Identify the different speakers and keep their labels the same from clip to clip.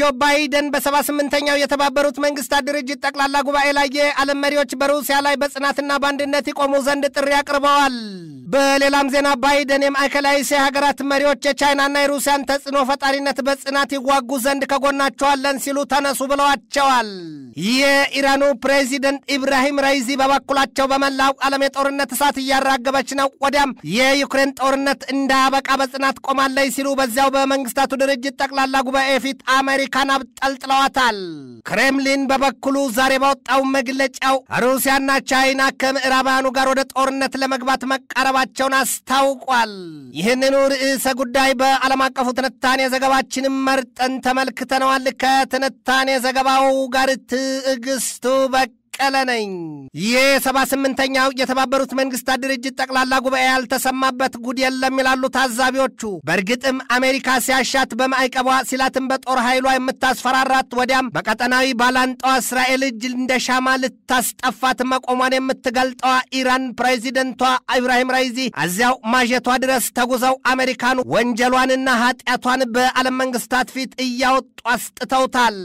Speaker 1: ጆ ባይደን በ78ኛው የተባበሩት መንግስታት ድርጅት ጠቅላላ ጉባኤ ላይ የዓለም መሪዎች በሩሲያ ላይ በጽናትና በአንድነት ይቆሙ ዘንድ ጥሪ አቅርበዋል። በሌላም ዜና ባይደን የማዕከላዊ እስያ ሀገራት መሪዎች የቻይናና የሩሲያን ተጽዕኖ ፈጣሪነት በጽናት ይዋጉ ዘንድ ከጎናቸዋለን ሲሉ ተነሱ ብለዋቸዋል። የኢራኑ ፕሬዚደንት ኢብራሂም ራይዚ በበኩላቸው በመላው ዓለም የጦርነት እሳት እያራገበች ነው፣ ወዲያም የዩክሬን ጦርነት እንዳያበቃ በጽናት ቆማለች ሲሉ በዚያው በመንግስታቱ ድርጅት ጠቅላላ ጉባኤ ፊት አሜሪካ አሜሪካን አብጠልጥለዋታል። ክሬምሊን በበኩሉ ዛሬ ባወጣው መግለጫው ሩሲያና ቻይና ከምዕራባውያኑ ጋር ወደ ጦርነት ለመግባት መቃረባቸውን አስታውቋል። ይህንኑ ርዕሰ ጉዳይ በዓለም አቀፉ ትንታኔ ዘገባችንም መርጠን ተመልክተነዋል። ከትንታኔ ዘገባው ጋር ትዕግስቱ በ በቀለ ነኝ። ይህ ሰባ ስምንተኛው የተባበሩት መንግስታት ድርጅት ጠቅላላ ጉባኤ ያልተሰማበት ጉድ የለም ይላሉ ታዛቢዎቹ። በእርግጥም አሜሪካ ሲያሻት በማዕቀቧ ሲላትም በጦር ኃይሏ የምታስፈራራት ወዲያም በቀጠናዊ ባላንጣዋ እስራኤል እጅ እንደ ሻማ ልታስጠፋት መቆሟን የምትገልጠዋ ኢራን ፕሬዚደንቷ ኢብራሂም ራይዚ እዚያው ማጀቷ ድረስ ተጉዘው አሜሪካኑ ወንጀሏንና ኃጢአቷን በዓለም መንግስታት ፊት እያወጡ አስጥተውታል።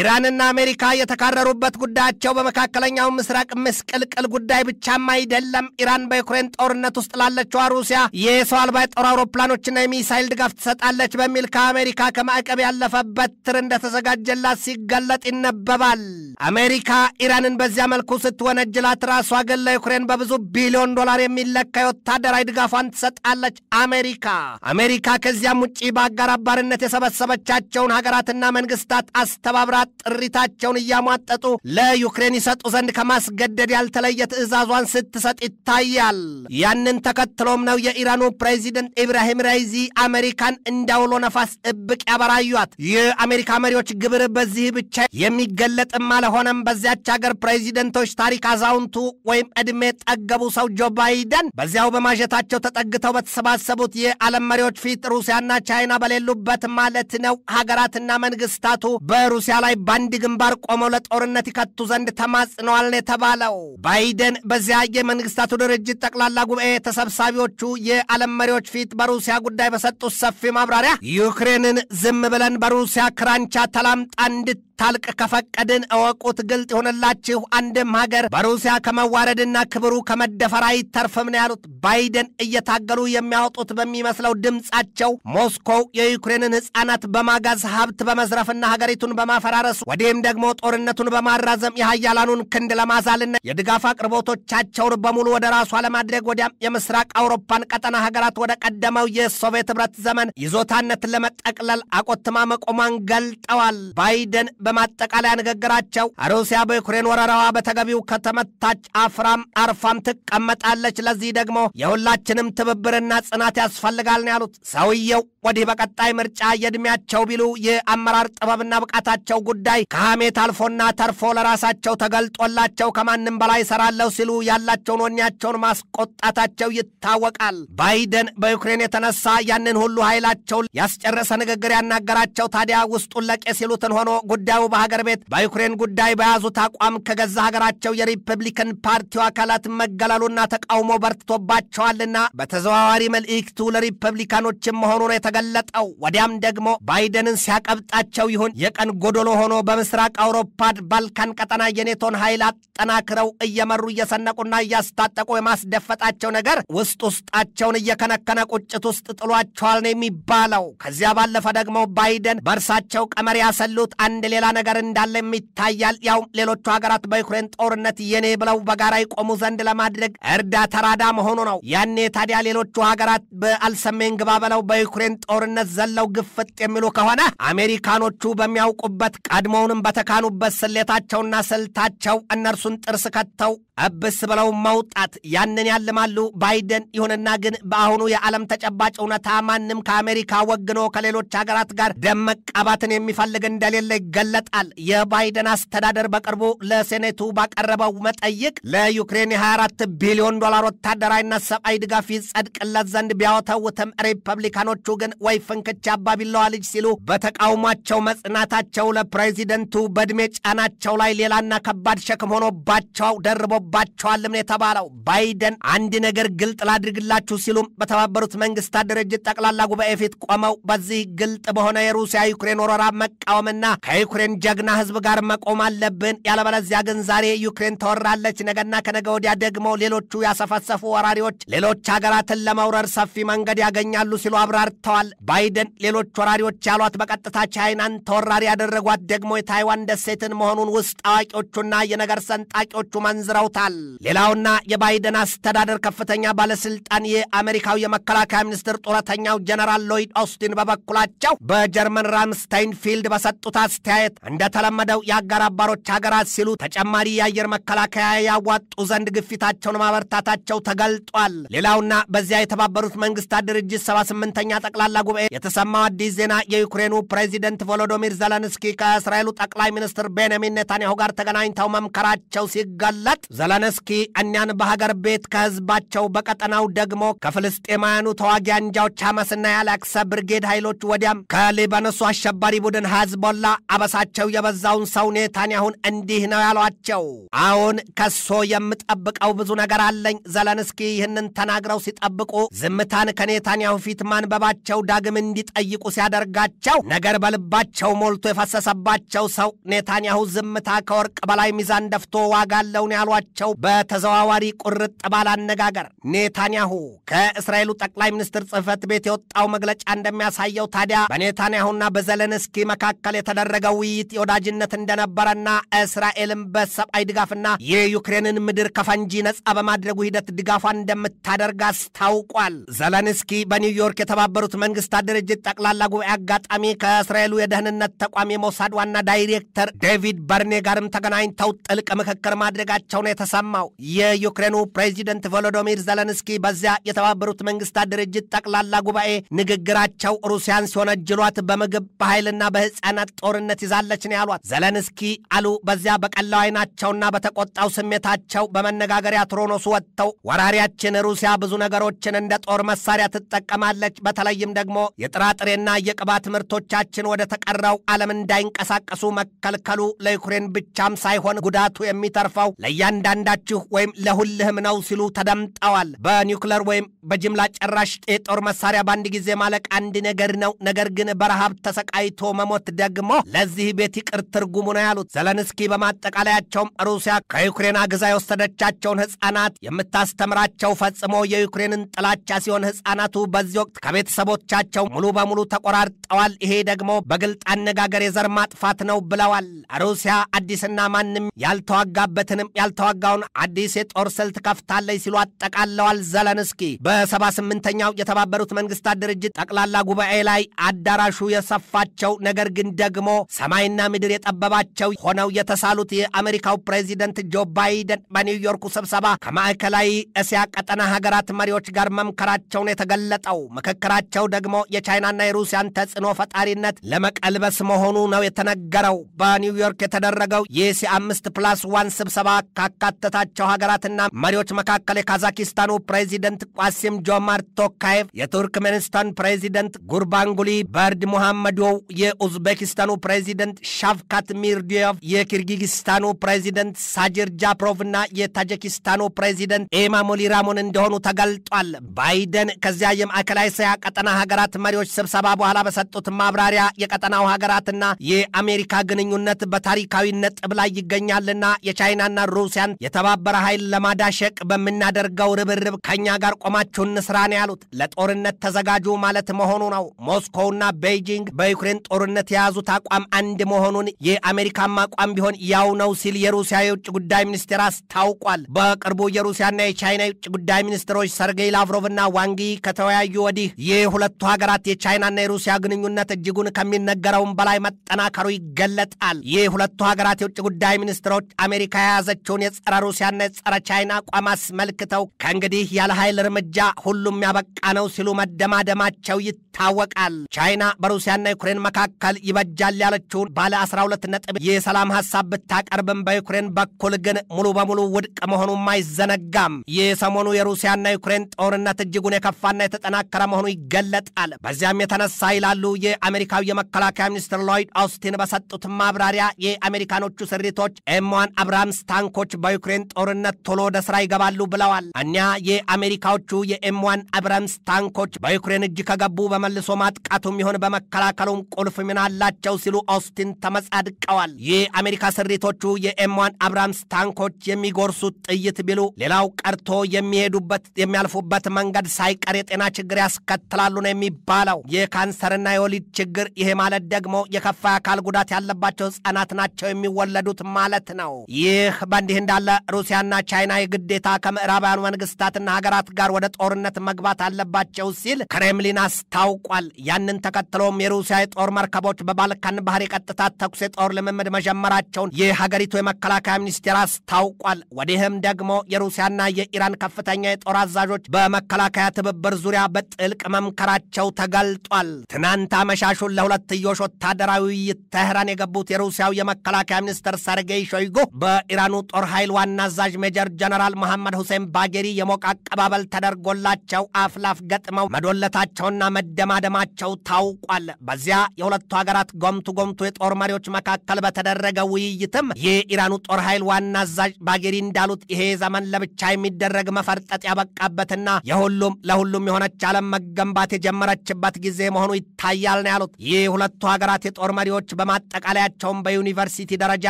Speaker 1: ኢራንና አሜሪካ የተካረሩበት ጉዳያቸው በመካከል መካከለኛው ምስራቅ ምስቅልቅል ጉዳይ ብቻም አይደለም። ኢራን በዩክሬን ጦርነት ውስጥ ላለችዋ ሩሲያ የሰው አልባ የጦር አውሮፕላኖችና የሚሳይል ድጋፍ ትሰጣለች በሚል ከአሜሪካ ከማዕቀብ ያለፈ በትር እንደተዘጋጀላት ሲገለጥ ይነበባል። አሜሪካ ኢራንን በዚያ መልኩ ስትወነጅላት ራሷ ግን ለዩክሬን በብዙ ቢሊዮን ዶላር የሚለካ የወታደራዊ ድጋፏን ትሰጣለች። አሜሪካ አሜሪካ ከዚያም ውጪ በአጋር አባርነት የሰበሰበቻቸውን ሀገራትና መንግስታት አስተባብራ ጥሪታቸውን እያሟጠጡ ለዩክሬን ይሰጡ ዘንድ ከማስገደድ ያልተለየ ትእዛዟን ስትሰጥ ይታያል። ያንን ተከትሎም ነው የኢራኑ ፕሬዚደንት ኢብራሂም ራይዚ አሜሪካን እንዳውሎ ነፋስ እብቅ ያበራዩት። የአሜሪካ መሪዎች ግብር በዚህ ብቻ የሚገለጥም አልሆነም። በዚያች ሀገር ፕሬዚደንቶች ታሪክ አዛውንቱ ወይም ዕድሜ ጠገቡ ሰው ጆ ባይደን በዚያው በማጀታቸው ተጠግተው በተሰባሰቡት የዓለም መሪዎች ፊት ሩሲያና ቻይና በሌሉበት ማለት ነው ሀገራትና መንግስታቱ በሩሲያ ላይ በአንድ ግንባር ቆመው ለጦርነት ይከቱ ዘንድ ተማጽ ተማጽነዋል ነው የተባለው። ባይደን በዚያ የመንግስታቱ ድርጅት ጠቅላላ ጉባኤ ተሰብሳቢዎቹ የዓለም መሪዎች ፊት በሩሲያ ጉዳይ በሰጡት ሰፊ ማብራሪያ ዩክሬንን ዝም ብለን በሩሲያ ክራንቻ ተላምጣ እንድት እንድታልቅ ከፈቀድን እወቁት፣ ግልጥ ይሆንላችሁ፣ አንድም ሀገር በሩሲያ ከመዋረድና ክብሩ ከመደፈር አይተርፍም ነው ያሉት። ባይደን እየታገሉ የሚያወጡት በሚመስለው ድምፃቸው ሞስኮው የዩክሬንን ሕፃናት በማጋዝ ሀብት በመዝረፍና ሀገሪቱን በማፈራረሱ ወዲህም ደግሞ ጦርነቱን በማራዘም የሀያላኑን ክንድ ለማዛልና የድጋፍ አቅርቦቶቻቸውን በሙሉ ወደ ራሷ ለማድረግ ወዲያም የምስራቅ አውሮፓን ቀጠና ሀገራት ወደ ቀደመው የሶቪየት ህብረት ዘመን ይዞታነትን ለመጠቅለል አቆትማ መቆሟን ገልጠዋል። ባይደን በማጠቃለያ ንግግራቸው ሩሲያ በዩክሬን ወረራዋ በተገቢው ከተመታች አፍራም አርፋም ትቀመጣለች፣ ለዚህ ደግሞ የሁላችንም ትብብርና ጽናት ያስፈልጋል ነው ያሉት። ሰውየው ወዲህ በቀጣይ ምርጫ የእድሜያቸው ቢሉ የአመራር ጥበብና ብቃታቸው ጉዳይ ከሐሜት አልፎና ተርፎ ለራሳቸው ተገልጦላቸው ከማንም በላይ እሰራለሁ ሲሉ ያላቸውን ወኔያቸውን ማስቆጣታቸው ይታወቃል። ባይደን በዩክሬን የተነሳ ያንን ሁሉ ኃይላቸውን ያስጨረሰ ንግግር ያናገራቸው ታዲያ ውስጡን ለቄ ሲሉትን ሆኖ ጉዳዩ በዚያው በሀገር ቤት በዩክሬን ጉዳይ በያዙት አቋም ከገዛ ሀገራቸው የሪፐብሊካን ፓርቲው አካላት መገለሉና ተቃውሞ በርትቶባቸዋልና በተዘዋዋሪ መልእክቱ ለሪፐብሊካኖችም መሆኑ ነው የተገለጠው። ወዲያም ደግሞ ባይደንን ሲያቀብጣቸው ይሁን የቀን ጎዶሎ ሆኖ በምስራቅ አውሮፓ ባልካን ቀጠና የኔቶን ኃይል አጠናክረው እየመሩ እየሰነቁና እያስታጠቁ የማስደፈጣቸው ነገር ውስጥ ውስጣቸውን እየከነከነ ቁጭት ውስጥ ጥሏቸዋል ነው የሚባለው። ከዚያ ባለፈ ደግሞ ባይደን በእርሳቸው ቀመር ያሰሉት አንድ ሌላ ነገር እንዳለም ይታያል። ያውም ሌሎቹ ሀገራት በዩክሬን ጦርነት የኔ ብለው በጋራ ይቆሙ ዘንድ ለማድረግ እርዳ ተራዳ መሆኑ ነው። ያኔ ታዲያ ሌሎቹ ሀገራት በአልሰሜን ግባ በለው በዩክሬን ጦርነት ዘለው ግፍጥ የሚሉ ከሆነ አሜሪካኖቹ በሚያውቁበት ቀድሞውንም በተካኑበት ስሌታቸውና ስልታቸው እነርሱን ጥርስ ከተው አበስ ብለው መውጣት ያንን ያልማሉ። ባይደን ይሁንና ግን በአሁኑ የዓለም ተጨባጭ እውነታ ማንም ከአሜሪካ ወግኖ ከሌሎች ሀገራት ጋር ደም መቃባትን የሚፈልግ እንደሌለ ይገለጣል። የባይደን አስተዳደር በቅርቡ ለሴኔቱ ባቀረበው መጠይቅ ለዩክሬን የ24 ቢሊዮን ዶላር ወታደራዊና ሰብአዊ ድጋፍ ይጸድቅለት ዘንድ ቢያወተውትም ሪፐብሊካኖቹ ግን ወይ ፍንክች አባቢለዋ ልጅ ሲሉ በተቃውሟቸው መጽናታቸው ለፕሬዚደንቱ በእድሜ ጫናቸው ላይ ሌላና ከባድ ሸክም ሆኖባቸው ደርቦ ይኖርባቸዋልም ነው የተባለው። ባይደን አንድ ነገር ግልጥ ላድርግላችሁ ሲሉም በተባበሩት መንግስታት ድርጅት ጠቅላላ ጉባኤ ፊት ቆመው በዚህ ግልጥ በሆነ የሩሲያ ዩክሬን ወረራ መቃወምና ከዩክሬን ጀግና ህዝብ ጋር መቆም አለብን፣ ያለበለዚያ ግን ዛሬ ዩክሬን ተወራለች፣ ነገና ከነገ ወዲያ ደግሞ ሌሎቹ ያሰፈሰፉ ወራሪዎች ሌሎች ሀገራትን ለመውረር ሰፊ መንገድ ያገኛሉ ሲሉ አብራርተዋል። ባይደን ሌሎች ወራሪዎች ያሏት በቀጥታ ቻይናን ተወራሪ ያደረጓት ደግሞ የታይዋን ደሴትን መሆኑን ውስጥ አዋቂዎቹና የነገር ሰንጣቂዎቹ መንዝረውታል። ይገኝበታል። ሌላውና የባይደን አስተዳደር ከፍተኛ ባለስልጣን የአሜሪካው የመከላከያ ሚኒስትር ጡረተኛው ጀነራል ሎይድ ኦስቲን በበኩላቸው በጀርመን ራምስታይን ፊልድ በሰጡት አስተያየት እንደተለመደው የአጋር አባሮች ሀገራት ሲሉ ተጨማሪ የአየር መከላከያ ያዋጡ ዘንድ ግፊታቸውን ማበርታታቸው ተገልጧል። ሌላውና በዚያ የተባበሩት መንግስታት ድርጅት 78 ስምንተኛ ጠቅላላ ጉባኤ የተሰማው አዲስ ዜና የዩክሬኑ ፕሬዚደንት ቮሎዶሚር ዘለንስኪ ከእስራኤሉ ጠቅላይ ሚኒስትር ቤንያሚን ኔታንያሁ ጋር ተገናኝተው መምከራቸው ሲገለጥ ዘለንስኪ እኒያን በሀገር ቤት ከህዝባቸው በቀጠናው ደግሞ ከፍልስጤማውያኑ ተዋጊ አንጃዎች አመስና የአላክሳ ብርጌድ ኃይሎች ወዲያም ከሊባኖሱ አሸባሪ ቡድን ሀዝቦላ አበሳቸው የበዛውን ሰው ኔታንያሁን እንዲህ ነው ያሏቸው። አሁን ከሶ የምጠብቀው ብዙ ነገር አለኝ። ዘለንስኪ ይህንን ተናግረው ሲጠብቁ ዝምታን ከኔታንያሁ ፊት ማንበባቸው ዳግም እንዲጠይቁ ሲያደርጋቸው ነገር በልባቸው ሞልቶ የፈሰሰባቸው ሰው ኔታንያሁ ዝምታ ከወርቅ በላይ ሚዛን ደፍቶ ዋጋ አለውን ያሏቸው በተሰጣቸው በተዘዋዋሪ ቁርጥ ባለ አነጋገር ኔታንያሁ ከእስራኤሉ ጠቅላይ ሚኒስትር ጽህፈት ቤት የወጣው መግለጫ እንደሚያሳየው ታዲያ በኔታንያሁና በዘለንስኪ መካከል የተደረገው ውይይት የወዳጅነት እንደነበረና እስራኤልም በሰብአዊ ድጋፍና የዩክሬንን ምድር ከፈንጂ ነፃ በማድረጉ ሂደት ድጋፏን እንደምታደርግ አስታውቋል። ዘለንስኪ በኒውዮርክ የተባበሩት መንግስታት ድርጅት ጠቅላላ ጉባኤ አጋጣሚ ከእስራኤሉ የደህንነት ተቋም የሞሳድ ዋና ዳይሬክተር ዴቪድ በርኔ ጋርም ተገናኝተው ጥልቅ ምክክር ማድረጋቸውን ተሰማው። የዩክሬኑ ፕሬዚደንት ቮሎዶሚር ዘለንስኪ በዚያ የተባበሩት መንግስታት ድርጅት ጠቅላላ ጉባኤ ንግግራቸው ሩሲያን ሲወነጅሏት በምግብ በኃይልና በህፃናት ጦርነት ይዛለች ነው ያሏት። ዘለንስኪ አሉ በዚያ በቀላው አይናቸውና በተቆጣው ስሜታቸው በመነጋገሪያ ትሮኖሱ ወጥተው ወራሪያችን ሩሲያ ብዙ ነገሮችን እንደ ጦር መሳሪያ ትጠቀማለች፣ በተለይም ደግሞ የጥራጥሬና የቅባት ምርቶቻችን ወደ ተቀረው ዓለም እንዳይንቀሳቀሱ መከልከሉ ለዩክሬን ብቻም ሳይሆን ጉዳቱ የሚተርፈው ለእያንዳ ለአንዳንዳችሁ ወይም ለሁልህም ነው ሲሉ ተደምጠዋል። በኒውክለር ወይም በጅምላ ጨራሽ የጦር መሳሪያ በአንድ ጊዜ ማለቅ አንድ ነገር ነው። ነገር ግን በረሃብ ተሰቃይቶ መሞት ደግሞ ለዚህ ቤት ይቅር ትርጉሙ ነው ያሉት ዘለንስኪ። በማጠቃለያቸውም ሩሲያ ከዩክሬን አግዛ የወሰደቻቸውን ሕፃናት የምታስተምራቸው ፈጽሞ የዩክሬንን ጥላቻ ሲሆን ሕፃናቱ በዚህ ወቅት ከቤተሰቦቻቸው ሙሉ በሙሉ ተቆራርጠዋል። ይሄ ደግሞ በግልጥ አነጋገር የዘር ማጥፋት ነው ብለዋል። ሩሲያ አዲስና ማንም ያልተዋጋበትንም ያልተዋ የተዋጋውን አዲስ የጦር ስልት ከፍታለች ሲሉ አጠቃለዋል። ዘለንስኪ በሰባ ስምንተኛው የተባበሩት መንግስታት ድርጅት ጠቅላላ ጉባኤ ላይ አዳራሹ የሰፋቸው ነገር ግን ደግሞ ሰማይና ምድር የጠበባቸው ሆነው የተሳሉት የአሜሪካው ፕሬዚደንት ጆ ባይደን በኒውዮርኩ ስብሰባ ከማዕከላዊ እስያ ቀጠና ሀገራት መሪዎች ጋር መምከራቸውን የተገለጠው ምክክራቸው ደግሞ የቻይናና የሩሲያን ተጽዕኖ ፈጣሪነት ለመቀልበስ መሆኑ ነው የተነገረው። በኒውዮርክ የተደረገው የሲ አምስት ፕላስ ዋን ስብሰባ ካካ ባካተታቸው ሀገራትና መሪዎች መካከል የካዛኪስታኑ ፕሬዚደንት ቋሲም ጆማር ቶካየቭ፣ የቱርክሜኒስታን ፕሬዚደንት ጉርባንጉሊ በርድ ሙሐመዶው፣ የኡዝቤኪስታኑ ፕሬዚደንት ሻፍካት ሚርዲዮቭ፣ የኪርጊዝስታኑ ፕሬዚደንት ሳጅር ጃፕሮቭና የታጂኪስታኑ ፕሬዚደንት ኤማሙሊ ራሞን እንደሆኑ ተገልጧል። ባይደን ከዚያ የማዕከላዊ እስያ ቀጠና ሀገራት መሪዎች ስብሰባ በኋላ በሰጡት ማብራሪያ የቀጠናው ሀገራትና የአሜሪካ ግንኙነት በታሪካዊ ነጥብ ላይ ይገኛልና የቻይናና ሩሲያን የተባበረ ኃይል ለማዳሸቅ በምናደርገው ርብርብ ከእኛ ጋር ቆማችሁ እንስራ ነው ያሉት። ለጦርነት ተዘጋጁ ማለት መሆኑ ነው። ሞስኮውና ቤይጂንግ በዩክሬን ጦርነት የያዙት አቋም አንድ መሆኑን የአሜሪካም አቋም ቢሆን ያው ነው ሲል የሩሲያ የውጭ ጉዳይ ሚኒስቴር አስታውቋል። በቅርቡ የሩሲያና የቻይና የውጭ ጉዳይ ሚኒስትሮች ሰርጌይ ላቭሮቭና ዋንጊ ከተወያዩ ወዲህ የሁለቱ ሀገራት የቻይናና የሩሲያ ግንኙነት እጅጉን ከሚነገረውም በላይ መጠናከሩ ይገለጣል። የሁለቱ ሀገራት የውጭ ጉዳይ ሚኒስትሮች አሜሪካ የያዘችውን ጸረ ሩሲያነት፣ ጸረ ቻይና አቋም አስመልክተው ከእንግዲህ ያለ ኃይል እርምጃ ሁሉም ያበቃ ነው ሲሉ መደማደማቸው ይታወቃል። ቻይና በሩሲያና ዩክሬን መካከል ይበጃል ያለችውን ባለ 12 ነጥብ የሰላም ሀሳብ ብታቀርብም በዩክሬን በኩል ግን ሙሉ በሙሉ ውድቅ መሆኑም አይዘነጋም። የሰሞኑ የሩሲያና ዩክሬን ጦርነት እጅጉን የከፋና የተጠናከረ መሆኑ ይገለጣል። በዚያም የተነሳ ይላሉ የአሜሪካው የመከላከያ ሚኒስትር ሎይድ ኦስቲን በሰጡት ማብራሪያ የአሜሪካኖቹ ስሪቶች ኤም ዋን አብራምስ ታንኮች በ በዩክሬን ጦርነት ቶሎ ወደ ስራ ይገባሉ ብለዋል። እኒያ የአሜሪካዎቹ የኤምዋን አብራምስ ታንኮች በዩክሬን እጅ ከገቡ በመልሶ ማጥቃቱም ይሆን በመከላከሉም ቁልፍ ሚና አላቸው ሲሉ ኦስቲን ተመጻድቀዋል። የአሜሪካ ስሪቶቹ የኤምዋን አብራምስ ታንኮች የሚጎርሱት ጥይት ቢሉ ሌላው ቀርቶ የሚሄዱበት የሚያልፉበት መንገድ ሳይቀር የጤና ችግር ያስከትላሉ ነው የሚባለው። የካንሰርና የወሊድ ችግር፣ ይሄ ማለት ደግሞ የከፋ አካል ጉዳት ያለባቸው ህጻናት ናቸው የሚወለዱት ማለት ነው። ይህ በእንዲህ እንዳለ እንዳለ ሩሲያና ቻይና የግዴታ ከምዕራባውያን መንግስታትና ሀገራት ጋር ወደ ጦርነት መግባት አለባቸው ሲል ክሬምሊን አስታውቋል። ያንን ተከትሎም የሩሲያ የጦር መርከቦች በባልካን ባህር የቀጥታ ተኩስ የጦር ልምምድ መጀመራቸውን የሀገሪቱ የመከላከያ ሚኒስቴር አስታውቋል። ወዲህም ደግሞ የሩሲያና የኢራን ከፍተኛ የጦር አዛዦች በመከላከያ ትብብር ዙሪያ በጥልቅ መምከራቸው ተገልጧል። ትናንት አመሻሹን ለሁለትዮሽ ወታደራዊ ውይይት ተህራን የገቡት የሩሲያው የመከላከያ ሚኒስትር ሰርጌይ ሾይጉ በኢራኑ ጦር ኃይል ኃይል ዋና አዛዥ ሜጀር ጀነራል መሐመድ ሁሴን ባጌሪ የሞቀ አቀባበል ተደርጎላቸው አፍላፍ ገጥመው መዶለታቸውና መደማደማቸው ታውቋል። በዚያ የሁለቱ ሀገራት ጎምቱ ጎምቱ የጦር መሪዎች መካከል በተደረገ ውይይትም የኢራኑ ጦር ኃይል ዋና አዛዥ ባጌሪ እንዳሉት ይሄ ዘመን ለብቻ የሚደረግ መፈርጠጥ ያበቃበትና የሁሉም ለሁሉም የሆነች ዓለም መገንባት የጀመረችበት ጊዜ መሆኑ ይታያል ነው ያሉት። ይህ ሁለቱ ሀገራት የጦር መሪዎች በማጠቃለያቸውም በዩኒቨርሲቲ ደረጃ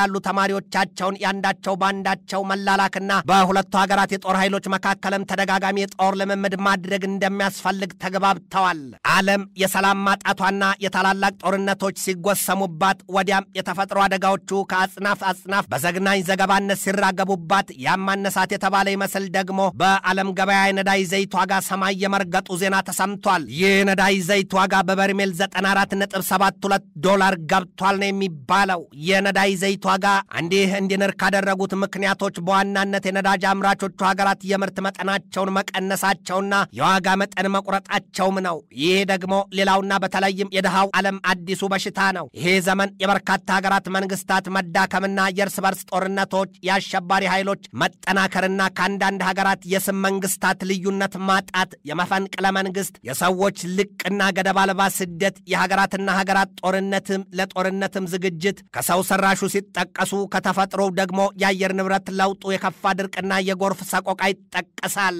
Speaker 1: ያሉ ተማሪዎቻቸውን ያንዳቸው በአንዳቸው መረጃቸው መላላክና በሁለቱ ሀገራት የጦር ኃይሎች መካከልም ተደጋጋሚ የጦር ልምምድ ማድረግ እንደሚያስፈልግ ተግባብተዋል። ዓለም የሰላም ማጣቷና የታላላቅ ጦርነቶች ሲጎሰሙባት ወዲያም የተፈጥሮ አደጋዎቹ ከአጽናፍ አጽናፍ በዘግናኝ ዘገባነት ሲራገቡባት ያማነሳት የተባለ ይመስል ደግሞ በዓለም ገበያ የነዳጅ ዘይት ዋጋ ሰማይ የመርገጡ ዜና ተሰምቷል። ይህ ነዳጅ ዘይት ዋጋ በበርሜል 94.72 ዶላር ገብቷል ነው የሚባለው። የነዳጅ ዘይት ዋጋ እንዲህ እንዲንር ካደረጉት ምክንያት ግብዓቶች በዋናነት የነዳጅ አምራቾቹ ሀገራት የምርት መጠናቸውን መቀነሳቸውና የዋጋ መጠን መቁረጣቸውም ነው። ይህ ደግሞ ሌላውና በተለይም የድሃው ዓለም አዲሱ በሽታ ነው። ይሄ ዘመን የበርካታ ሀገራት መንግስታት መዳከምና የእርስ በርስ ጦርነቶች፣ የአሸባሪ ኃይሎች መጠናከርና ከአንዳንድ ሀገራት የስም መንግስታት ልዩነት ማጣት፣ የመፈንቅለ መንግስት፣ የሰዎች ልቅና ገደብ አልባ ስደት፣ የሀገራትና ሀገራት ጦርነትም ለጦርነትም ዝግጅት ከሰው ሰራሹ ሲጠቀሱ ከተፈጥሮው ደግሞ የአየር ንብረት ለውጡ የከፋ ድርቅና የጎርፍ ሰቆቃ ይጠቀሳል።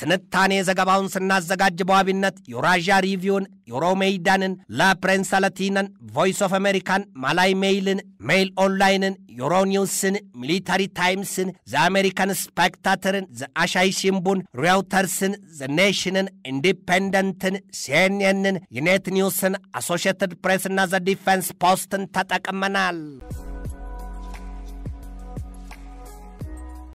Speaker 1: ትንታኔ ዘገባውን ስናዘጋጅ በዋቢነት ዩራዣ ሪቪውን፣ ዩሮሜይዳንን፣ ላፕሬንሳለቲነን፣ ቮይስ ኦፍ አሜሪካን፣ ማላይ ሜይልን፣ ሜይል ኦንላይንን፣ ዩሮኒውስን፣ ሚሊታሪ ታይምስን፣ ዘአሜሪካን ስፔክታተርን፣ አሻይ ሽምቡን፣ ሪውተርስን፣ ኔሽንን ኢንዲፔንደንትን፣ ሲኤንኤንን፣ ዩኔት ኒውስን፣ አሶሺየትድ ፕሬስና ዘዲፌንስ ፖስትን ተጠቅመናል።